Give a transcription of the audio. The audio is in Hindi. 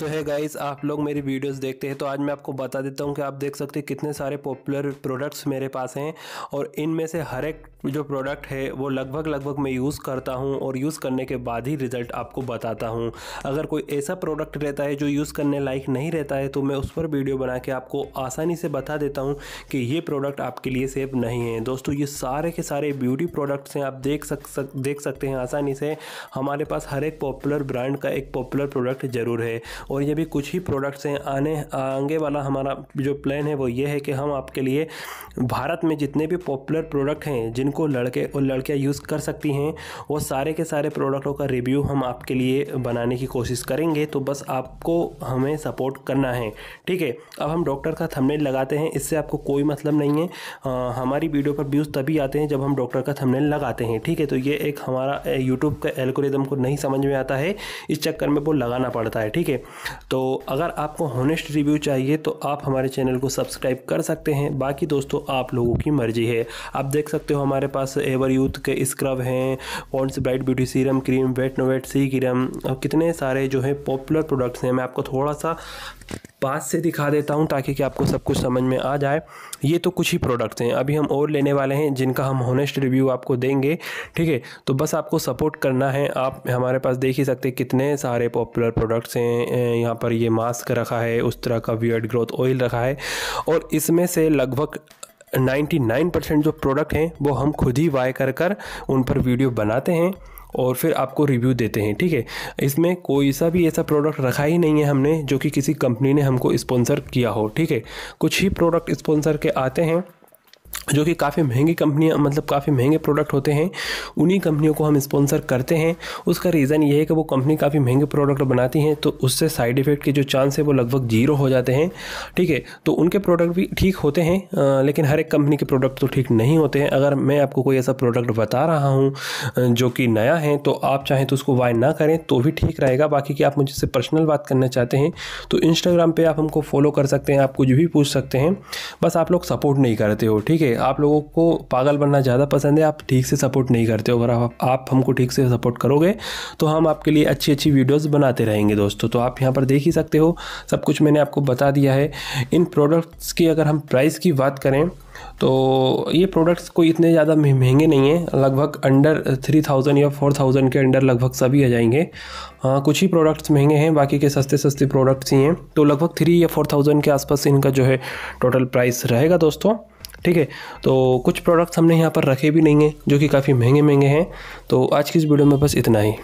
सो है गाइज आप लोग मेरी वीडियोस देखते हैं तो आज मैं आपको बता देता हूँ कि आप देख सकते हैं कितने सारे पॉपुलर प्रोडक्ट्स मेरे पास हैं और इनमें से हर एक जो प्रोडक्ट है वो लगभग लगभग मैं यूज़ करता हूँ और यूज़ करने के बाद ही रिज़ल्ट आपको बताता हूँ अगर कोई ऐसा प्रोडक्ट रहता है जो यूज़ करने लायक नहीं रहता है तो मैं उस पर वीडियो बना के आपको आसानी से बता देता हूँ कि ये प्रोडक्ट आपके लिए सेफ नहीं है दोस्तों ये सारे के सारे ब्यूटी प्रोडक्ट्स हैं आप देख सक देख सकते हैं आसानी से हमारे पास हर एक पॉपुलर ब्रांड का एक पॉपुलर प्रोडक्ट ज़रूर है और ये भी कुछ ही प्रोडक्ट्स हैं आने आगे वाला हमारा जो प्लान है वो ये है कि हम आपके लिए भारत में जितने भी पॉपुलर प्रोडक्ट हैं जिनको लड़के और लड़कियाँ यूज़ कर सकती हैं वो सारे के सारे प्रोडक्टों का रिव्यू हम आपके लिए बनाने की कोशिश करेंगे तो बस आपको हमें सपोर्ट करना है ठीक है अब हम डॉक्टर का थंबनेल लगाते हैं इससे आपको कोई मतलब नहीं है आ, हमारी वीडियो पर व्यूज़ तभी आते हैं जब हम डॉक्टर का थंबनेल लगाते हैं ठीक है तो ये एक हमारा यूट्यूब का एल्कोरिदम को नहीं समझ में आता है इस चक्कर में वो लगाना पड़ता है ठीक है तो अगर आपको होनेस्ट रिव्यू चाहिए तो आप हमारे चैनल को सब्सक्राइब कर सकते हैं बाकी दोस्तों आप लोगों की मर्ज़ी है आप देख सकते हो हमारे पास एवर यूथ के स्क्रब हैं Pond's bright beauty serum cream वेट नोवेट सी क्रीम कितने सारे जो है पॉपुलर प्रोडक्ट्स हैं मैं आपको थोड़ा सा पास से दिखा देता हूँ ताकि कि आपको सब कुछ समझ में आ जाए ये तो कुछ ही प्रोडक्ट्स हैं अभी हम और लेने वाले हैं जिनका हम होनेस्ट रिव्यू आपको देंगे ठीक है तो बस आपको सपोर्ट करना है आप हमारे पास देख ही सकते कितने सारे पॉपुलर प्रोडक्ट्स हैं यहाँ पर ये मास्क रखा है उस तरह का व्यूअर्ड ग्रोथ ऑयल रखा है और इसमें से लगभग 99 परसेंट जो प्रोडक्ट हैं वो हम खुद ही वाई कर कर उन पर वीडियो बनाते हैं और फिर आपको रिव्यू देते हैं ठीक है इसमें कोई सा भी ऐसा प्रोडक्ट रखा ही नहीं है हमने जो कि किसी कंपनी ने हमको स्पॉन्सर किया हो ठीक है कुछ ही प्रोडक्ट स्पॉन्सर के आते हैं जो कि काफ़ी महंगी कंपनियां मतलब काफ़ी महंगे प्रोडक्ट होते हैं उन्हीं कंपनियों को हम स्पॉन्सर करते हैं उसका रीज़न ये है कि वो कंपनी काफ़ी महंगे प्रोडक्ट बनाती हैं तो उससे साइड इफ़ेक्ट के जो चांस है वो लगभग जीरो हो जाते हैं ठीक है तो उनके प्रोडक्ट भी ठीक होते हैं आ, लेकिन हर एक कंपनी के प्रोडक्ट तो ठीक नहीं होते हैं अगर मैं आपको कोई ऐसा प्रोडक्ट बता रहा हूँ जो कि नया है तो आप चाहें तो उसको वाई ना करें तो भी ठीक रहेगा बाकी कि आप मुझसे पर्सनल बात करना चाहते हैं तो इंस्टाग्राम पर आप हमको फॉलो कर सकते हैं आप कुछ भी पूछ सकते हैं बस आप लोग सपोर्ट नहीं करते हो ठीक है आप लोगों को पागल बनना ज़्यादा पसंद है आप ठीक से सपोर्ट नहीं करते हो अगर आप, आप हमको ठीक से सपोर्ट करोगे तो हम आपके लिए अच्छी अच्छी वीडियोज़ बनाते रहेंगे दोस्तों तो आप यहाँ पर देख ही सकते हो सब कुछ मैंने आपको बता दिया है इन प्रोडक्ट्स की अगर हम प्राइस की बात करें तो ये प्रोडक्ट्स कोई इतने ज़्यादा महंगे नहीं हैं लगभग अंडर थ्री थाउजेंड या फोर थाउजेंड के अंडर लगभग सभी आ जाएंगे हाँ कुछ ही प्रोडक्ट्स महंगे हैं बाकी के सस्ते सस्ते प्रोडक्ट्स ही हैं तो लगभग थ्री या फोर थाउजेंड के आसपास इनका जो है टोटल प्राइस रहेगा दोस्तों ठीक है तो कुछ प्रोडक्ट्स हमने यहाँ पर रखे भी नहीं हैं जो कि काफ़ी महंगे महंगे हैं तो आज की इस वीडियो में बस इतना ही